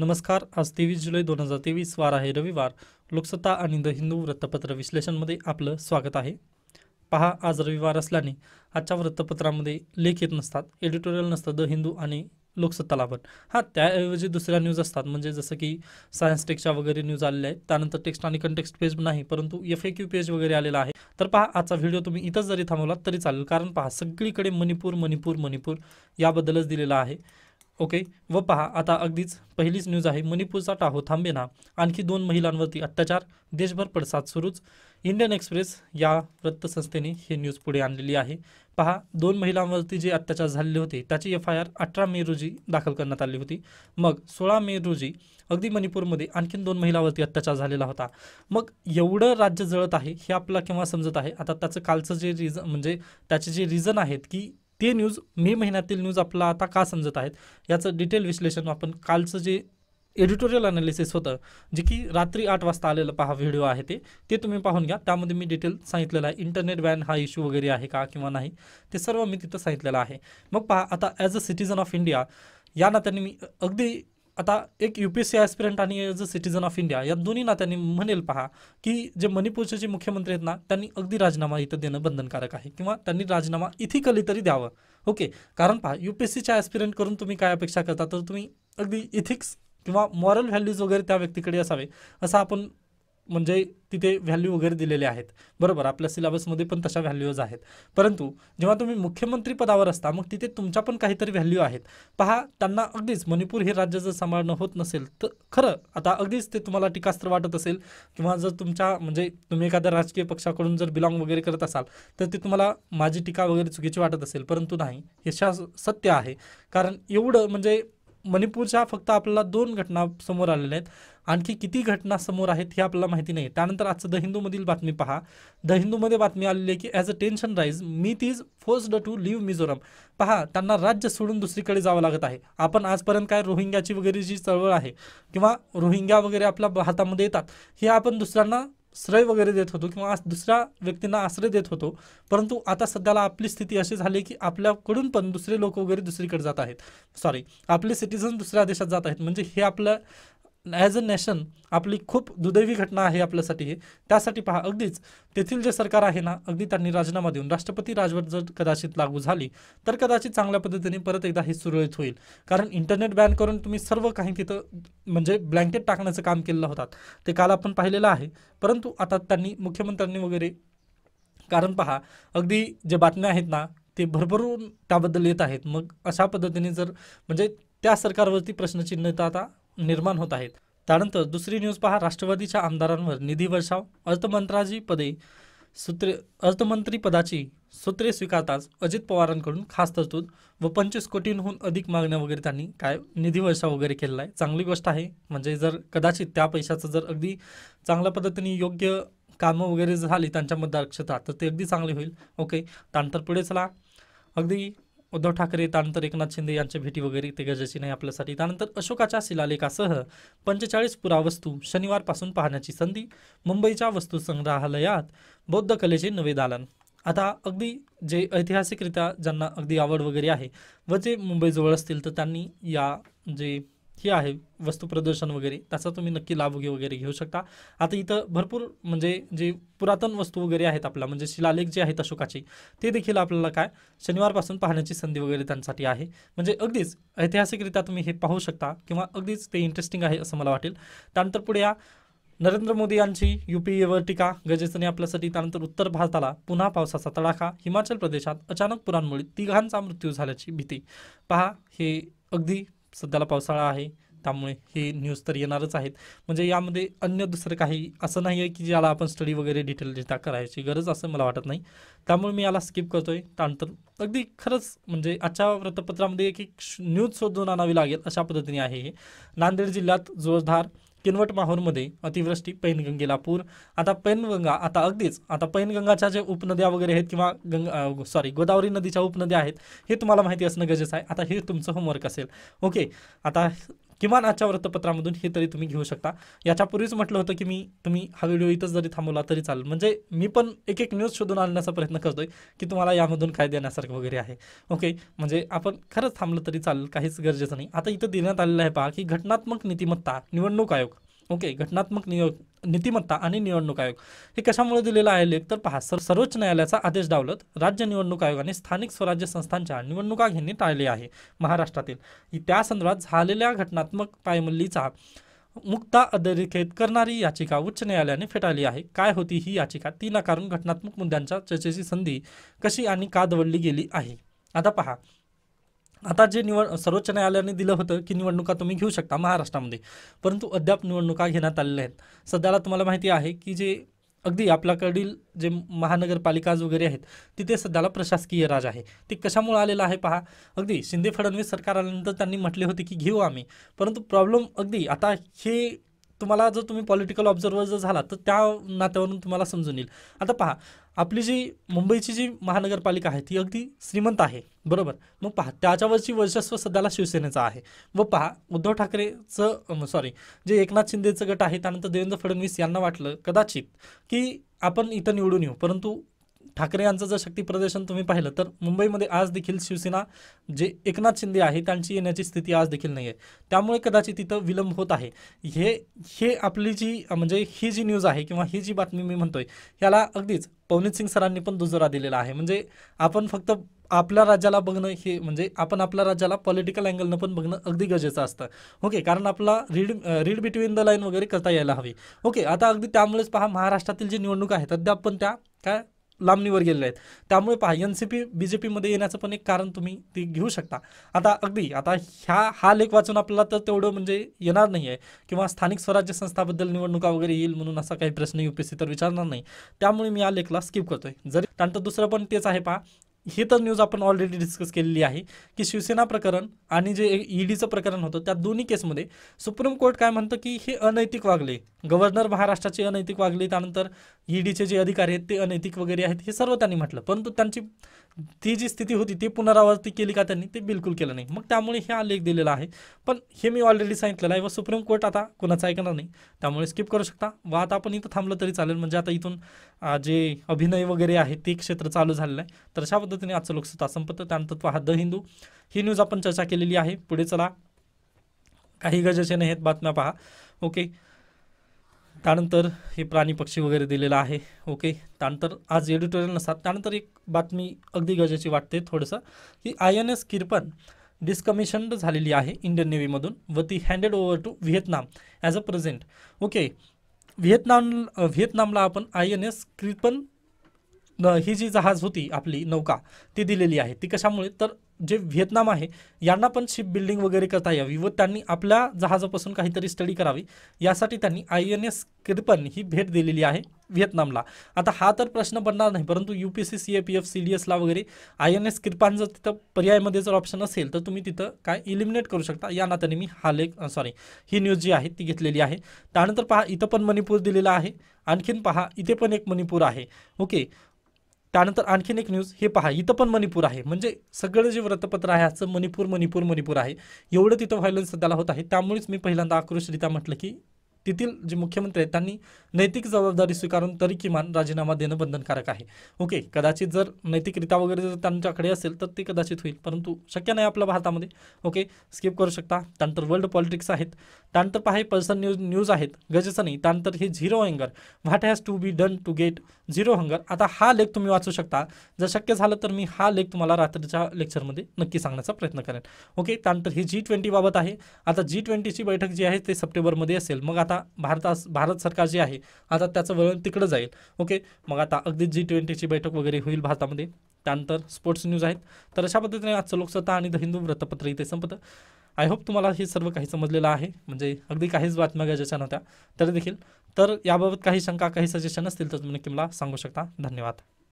नमस्कार आज तेवीस जुलै दोन हजार तेवीस वार आहे रविवार लोकसत्ता आणि द हिंदू वृत्तपत्र विश्लेषणमध्ये आपलं स्वागत आहे पहा आज रविवार असल्याने आजच्या वृत्तपत्रामध्ये लेख येत नसतात एडिटोरियल नसतं द हिंदू आणि लोकसत्ताला पण हां त्याऐवजी दुसऱ्या न्यूज असतात म्हणजे जसं की सायन्स टेक्स्टच्या वगैरे न्यूज आलेल्या आहेत त्यानंतर टेक्स्ट आणि कंटेक्स्ट पेज नाही परंतु एफ ए पेज वगैरे आलेला आहे तर पहा आजचा व्हिडिओ तुम्ही इथंच जरी थांबवलात तरी चालेल कारण पहा सगळीकडे मणिपूर मणिपूर मणिपूर याबद्दलच दिलेला आहे ओके व पहा आता अगदीच पहिलीच न्यूज आहे मणिपूरचा टाहो थांबेना आणखी दोन महिलांवरती अत्याचार देशभर पडसाद सुरूच इंडियन एक्सप्रेस या वृत्तसंस्थेने ही न्यूज पुढे आणलेली आहे पहा दोन महिलांवरती जे अत्याचार झालेले होते त्याची एफ आय आर अठरा मे रोजी दाखल करण्यात आली होती मग सोळा मे रोजी अगदी मणिपूरमध्ये आणखीन दोन महिलांवरती अत्याचार झालेला होता मग एवढं राज्य जळत आहे हे आपलं केव्हा समजत आहे आता त्याचं कालचं जे रिझन म्हणजे त्याचे जे रिझन आहेत की ते न्यूज मे महिन्यातील न्यूज आपला आता का समजत आहेत याचं डिटेल विश्लेषण आपण कालचं जे एडिटोरियल अनालिसिस होतं जे की रात्री आठ वाजता आलेलं पहा व्हिडिओ आहे ते ते तुम्ही पाहून घ्या त्यामध्ये मी डिटेल सांगितलेलं आहे इंटरनेट बॅन हा इश्यू वगैरे आहे का किंवा नाही ते सर्व मी तिथं सांगितलेलं आहे मग पहा आता as a citizen of India या नात्याने मी अगदी आता एक U P S C aspirant आणि as a citizen of India या दोन्ही नात्यांनी म्हणेल पहा की जे मणिपूरचे जे मुख्यमंत्री आहेत ना त्यांनी अगदी राजीनामा इथं देणं बंधनकारक आहे किंवा त्यांनी राजीनामा इथिकली तरी द्यावं ओके कारण पहा यू पी सीच्या ॲस्पिरंट करून तुम्ही काय अपेक्षा करता तर तुम्ही अगदी इथिक्स किंवा मॉरल व्हॅल्यूज वगैरे त्या व्यक्तीकडे असावे असं आपण म्हणजे तिथे व्हॅल्यू वगैरे दिलेले आहेत बरोबर आपल्या सिलेबसमध्ये पण तशा व्हॅल्यूज आहेत परंतु जेव्हा तुम्ही मुख्यमंत्री पदावर असता मग तिथे तुमच्या पण काहीतरी व्हॅल्यू आहेत पहा त्यांना अगदीच मणिपूर हे राज्य जर सांभाळणं होत नसेल तर खरं आता अगदीच ते तुम्हाला टीकास्त्र वाटत असेल किंवा जर तुमच्या म्हणजे तुम्ही एखाद्या राजकीय पक्षाकडून जर बिलॉंग वगैरे करत असाल तर ते तुम्हाला माझी टीका वगैरे चुकीची वाटत असेल परंतु नाही हे सत्य आहे कारण एवढं म्हणजे मणिपूरच्या फक्त आपल्याला दोन घटना समोर आलेल्या आहेत आणखी किती घटना समोर आहेत हे आपल्याला माहिती नाही त्यानंतर आजचं द हिंदूमधील बातमी पहा द हिंदूमध्ये बातमी आलेली आहे की as a tension rise Meitei is forced to leave Mizoram पहा त्यांना राज्य सोडून दुसरीकडे जावं लागत आहे आपण आजपर्यंत काय रोहिंग्याची वगैरे जी चळवळ आहे किंवा रोहिंग्या वगैरे आपल्या हातामध्ये येतात हे आपण दुसऱ्यांना श्रय वगैरे देत होतो किंवा दुसऱ्या व्यक्तींना आश्रय देत होतो परंतु आता सध्याला आपली स्थिती अशी झाली की आपल्याकडून पण दुसरे लोक वगैरे दुसरीकडे जात आहेत सॉरी आपले सिटीझन दुसऱ्या देशात जात आहेत म्हणजे हे आपलं ॲज अ नॅशन आपली खूप दुदैवी घटना आहे आपल्यासाठी हे त्यासाठी पहा अगदीच तेथील जे सरकार आहे ना अगदी त्यांनी राजीनामा देऊन राष्ट्रपती राजवट जर कदाचित लागू झाली तर कदाचित चांगल्या पद्धतीने परत एकदा हे सुरळीत होईल कारण इंटरनेट बॅन करून तुम्ही सर्व काही तिथं म्हणजे ब्लँकेट टाकण्याचं काम केलेलं होतात ते काल आपण पाहिलेलं आहे परंतु आता त्यांनी मुख्यमंत्र्यांनी वगैरे कारण पहा अगदी जे बातम्या आहेत ना ते भरभरून त्याबद्दल येत आहेत मग अशा पद्धतीने जर म्हणजे त्या सरकारवरती प्रश्नचिन्ह आता निर्माण होत आहेत त्यानंतर दुसरी न्यूज पहा राष्ट्रवादीच्या आमदारांवर निधी वर्षाव अर्थमंत्राची पदे सूत्रे अर्थमंत्री पदाची सूत्रे स्वीकारताच अजित पवारांकडून खास तरतूद व पंचवीस कोटींहून अधिक मागण्या वगैरे त्यांनी काय निधी वर्षाव वगैरे केलेला आहे चांगली गोष्ट आहे म्हणजे जर कदाचित त्या पैशाचं जर अगदी चांगल्या पद्धतीने योग्य कामं वगैरे झाली त्यांच्या मतदारक्षता तर ते अगदी चांगले होईल ओके त्यानंतर पुढे चला अगदी उद्धव ठाकरे त्यानंतर एकनाथ शिंदे यांच्या भेटी वगैरे ते गरजेची नाही आपल्यासाठी त्यानंतर अशोकाच्या शिलालेखासह पंचेचाळीस पुरावस्तू शनिवारपासून पाहण्याची संधी मुंबईच्या वस्तू संग्रहालयात बौद्ध कलेचे नवे दालन आता अगदी जे ऐतिहासिकरित्या ज्यांना अगदी आवड वगैरे आहे व जे मुंबईजवळ असतील तर त्यांनी या जे ही आहे वस्तू प्रदर्शन वगैरे त्याचा तुम्ही नक्की लाभ घे वगैरे घेऊ शकता आता इथं भरपूर म्हणजे जे पुरातन वस्तू वगैरे आहेत आपला म्हणजे शिलालेख जे आहेत अशोकाचे ते देखील आपल्याला काय शनिवारपासून पाहण्याची संधी वगैरे त्यांसाठी आहे म्हणजे अगदीच ऐतिहासिकरित्या तुम्ही हे पाहू शकता किंवा अगदीच ते इंटरेस्टिंग आहे असं मला वाटेल त्यानंतर पुढे या नरेंद्र मोदी यांची युपीएवर टीका गजेसने आपल्यासाठी त्यानंतर उत्तर भारताला पुन्हा पावसाचा तडाखा हिमाचल प्रदेशात अचानक पुरांमुळे तिघांचा मृत्यू झाल्याची भीती पहा हे अगदी सध्याला पावसाळा आहे त्यामुळे हे न्यूज तर येणारच आहेत म्हणजे यामध्ये अन्य दुसरं काही असं नाही आहे की ज्याला आपण स्टडी वगैरे डिटेल डेटा करायची गरज असं मला वाटत नाही त्यामुळे मी याला स्किप करतो आहे त्यानंतर अगदी खरंच म्हणजे आजच्या वृत्तपत्रामध्ये एक एक न्यूज शोधून आणावी लागेल अशा पद्धतीने आहे हे नांदेड जिल्ह्यात जोरदार किनवट माहूरमध्ये अतिवृष्टी पैनगंगेला पूर आता पैनगंगा आता अगदीच आता पैनगंगाच्या जे उपनद्या वगैरे आहेत किंवा गंगा सॉरी गोदावरी नदीच्या उपनद्या आहेत हे तुम्हाला माहिती असणं गरजेचं आहे आता हे तुमचं होमवर्क असेल ओके आता किमान आजच्या वृत्तपत्रामधून हे तरी तुम्ही घेऊ शकता याच्यापूर्वीच म्हटलं होतं की मी तुम्ही हा व्हिडिओ इथंच जरी थांबवला तरी चालेल म्हणजे मी पण एक एक न्यूज शोधून आणण्याचा प्रयत्न करतोय की तुम्हाला यामधून काय देण्यासारखं वगैरे आहे ओके म्हणजे आपण खरंच थांबलं तरी चालेल काहीच गरजेचं नाही आता इथं देण्यात आलेलं आहे पहा की घटनात्मक नीतिमत्ता निवडणूक आयोग ओके घटनात्मक नियोग नीतिमत्ता आणि निवडणूक आयोग हे कशामुळे दिलेलं आहे लेख तर पहा सर सर्वोच्च न्यायालयाचा आदेश डावलत राज्य निवडणूक आयोगाने स्थानिक स्वराज्य संस्थांच्या निवडणुका घेणे टाळले आहे महाराष्ट्रातील त्या संदर्भात झालेल्या घटनात्मक पायमल्लीचा मुक्ता अधरेखेत करणारी याचिका उच्च न्यायालयाने फेटाळली आहे काय होती ही याचिका ती नाकारून घटनात्मक मुद्द्यांच्या चर्चेची संधी कशी आणि का दवडली गेली आहे आता पहा आता जे निवड सर्वोच्च न्यायालयाने दिलं होतं की निवडणुका तुम्ही घेऊ शकता महाराष्ट्रामध्ये परंतु अद्याप निवडणुका घेण्यात आलेल्या आहेत सध्याला तुम्हाला माहिती आहे की जे अगदी आपल्याकडील जे महानगरपालिका वगैरे आहेत तिथे सध्याला प्रशासकीय राज आहे ते कशामुळे आलेलं आहे पहा अगदी शिंदे फडणवीस सरकार आल्यानंतर त्यांनी म्हटले होते की घेऊ आम्ही परंतु प्रॉब्लेम अगदी आता हे तुम्हाला जर तुम्ही पॉलिटिकल ऑब्झर्वर जर झाला तर त्या नात्यावरून तुम्हाला समजून येईल आता पहा आपली जी मुंबईची जी महानगरपालिका आहे ती अगदी श्रीमंत आहे बरोबर मग पहा त्याच्यावरची वर्चस्व सध्याला शिवसेनेचं आहे व पहा उद्धव ठाकरेचं सॉरी जे एकनाथ शिंदेचं गट आहे त्यानंतर देवेंद्र फडणवीस यांना वाटलं कदाचित की आपण इथं निवडून येऊ परंतु ठाकरे यांचं जर शक्ती प्रदर्शन तुम्ही पाहिलं तर मुंबईमध्ये आज देखील शिवसेना जे एकनाथ शिंदे आहे त्यांची येण्याची स्थिती आज देखील नाही आहे त्यामुळे कदाचित तिथं विलंब होत आहे हे हे आपली जी म्हणजे ही जी न्यूज आहे किंवा ही जी बातमी मी म्हणतोय याला अगदीच पवनीत सिंग सरांनी पण दुजोरा दिलेला आहे म्हणजे आपण फक्त आपल्या राज्याला बघणं हे म्हणजे आपण आपल्या राज्याला पॉलिटिकल अँगलनं पण बघणं अगदी गरजेचं असतं ओके कारण आपला read read between the line वगैरे करता यायला हवी ओके आता अगदी त्यामुळेच पहा महाराष्ट्रातील जी निवडणूक आहेत अद्याप पण त्या काय लांबणीवर गेलेले आहेत त्यामुळे पहा N C P B J पीमध्ये येण्याचं पण एक कारण तुम्ही ती घेऊ शकता आता अगदी आता ह्या हा लेख वाचून आपल्याला तर तेवढं म्हणजे येणार नाही आहे किंवा स्थानिक स्वराज्य संस्थाबद्दल निवडणुका वगैरे येईल म्हणून असा काही प्रश्न यू पी सी तर विचारणार नाही त्यामुळे मी या लेखला स्किप करतोय जरी त्यानंतर दुसरं पण तेच आहे पहा हे तर न्यूज आपण ऑलरेडी डिस्कस केलेली आहे की शिवसेना प्रकरण आणि जे ईडीचं e प्रकरण होतं त्या दोन्ही केसमध्ये सुप्रीम कोर्ट काय म्हणतं की हे अनैतिक वागले गव्हर्नर महाराष्ट्राचे अनैतिक वागले त्यानंतर ईडीचे e जे अधिकारी आहेत ते अनैतिक वगैरे आहेत हे सर्व त्यांनी म्हटलं परंतु त्यांची ती जी स्थिती होती ती पुनरावृत्ती केली का त्यांनी ते बिलकुल केलं नाही मग त्यामुळे हे आलेख दिलेला आहे पण हे मी ऑलरेडी सांगितलेलं आहे व सुप्रीम कोर्ट आता कोणाचं ऐकणार नाही त्यामुळे स्किप करू शकता व आता आपण इथं थांबलं तरी चालेल म्हणजे आता इथून जे अभिनय वगैरे आहे ते क्षेत्र चालू झालेलं आहे तर अशा पद्धतीने आजचं लोकसत्ता संपत त्यानंतर हा द हिंदू ही न्यूज आपण चर्चा केलेली आहे पुढे चला काही गरजेचे नाही आहेत बातम्या पहा ओके त्यानंतर हे प्राणी पक्षी वगैरे दिलेलं आहे ओके त्यानंतर आज एडिटोरियल नसतात त्यानंतर एक बातमी अगदी गरजेची वाटते थोडंसं की I N S Kirpan decommissioned झालेली आहे इंडियन नेव्हीमधून व ती handed over to Vietnam as a present okay Vietnam व्हिएतनामला आपण आय एन एस किरपन ही जी जहाज होती आपली नौका ती दिलेली आहे ती कशामुळे तर जे व्हिएतनाम आहे यांना पण शिप बिल्डिंग वगैरे करता यावी व त्यांनी आपल्या जहाजापासून काहीतरी स्टडी करावी यासाठी त्यांनी आय एन एस किरपन ही भेट दिलेली आहे व्हिएतनामला आता हा तर प्रश्न बनणार नाही परंतु U P C C A P F C D एसला वगैरे आय एन एस किर्पान जर तिथं पर्यायमध्ये जर ऑप्शन असेल तर तुम्ही तिथं काय इलिमिनेट करू शकता या नात्याने मी हा लेख सॉरी ही न्यूज जी आहे ती घेतलेली आहे त्यानंतर पहा इथं पण मणिपूर दिलेला आहे आणखीन पहा इथे पण एक मणिपूर आहे ओके त्यानंतर आणखीन एक न्यूज हे पहा इथं पण मणिपूर आहे म्हणजे सगळं जे वृत्तपत्र आहे असं मणिपूर मणिपूर मणिपूर आहे एवढं तिथं व्हायलन्स सध्याला होत आहे त्यामुळेच मी पहिल्यांदा आक्रोशरित्या म्हटलं की तेथील जे मुख्यमंत्री आहेत त्यांनी नैतिक जबाबदारी स्वीकारून तरी किमान राजीनामा देणं बंधनकारक आहे ओके कदाचित जर नैतिकरित्या वगैरे जर त्यांच्याकडे असेल तर ते कदाचित होईल परंतु शक्य नाही आपल्या भारतामध्ये ओके स्किप करू शकता त्यानंतर वर्ल्ड पॉलिटिक्स आहेत त्यानंतर पहा हे पर्सन न्यूज न्यूज आहेत गरजेचं नाही त्यानंतर हे झिरो हँगर what has to be done to get zero hunger आता हा लेख तुम्ही वाचू शकता जर शक्य झालं तर मी हा लेख तुम्हाला रात्रीच्या लेक्चरमध्ये नक्की सांगण्याचा प्रयत्न करेन ओके त्यानंतर ही जी ट्वेंटी बाबत आहे आता जी ट्वेंटीची बैठक जी आहे ते सप्टेंबरमध्ये असेल मग आता भारतास भारत सरकार जे आहे आता त्याचं वळण तिकडं जाईल ओके मग आता अगदी जी ट्वेंटीची बैठक वगैरे होईल भारतामध्ये त्यानंतर स्पोर्ट्स न्यूज आहेत तर अशा पद्धतीने आजचं लोकसत्ता आणि द हिंदू वृत्तपत्र इथे संपतं आय होप तुम्हाला हे सर्व काही समजलेलं आहे म्हणजे अगदी काहीच बातम्या गरजेच्या नव्हत्या तरी देखील तर याबाबत काही शंका काही सजेशन असतील तर तुम्ही नक्की मला सांगू शकता धन्यवाद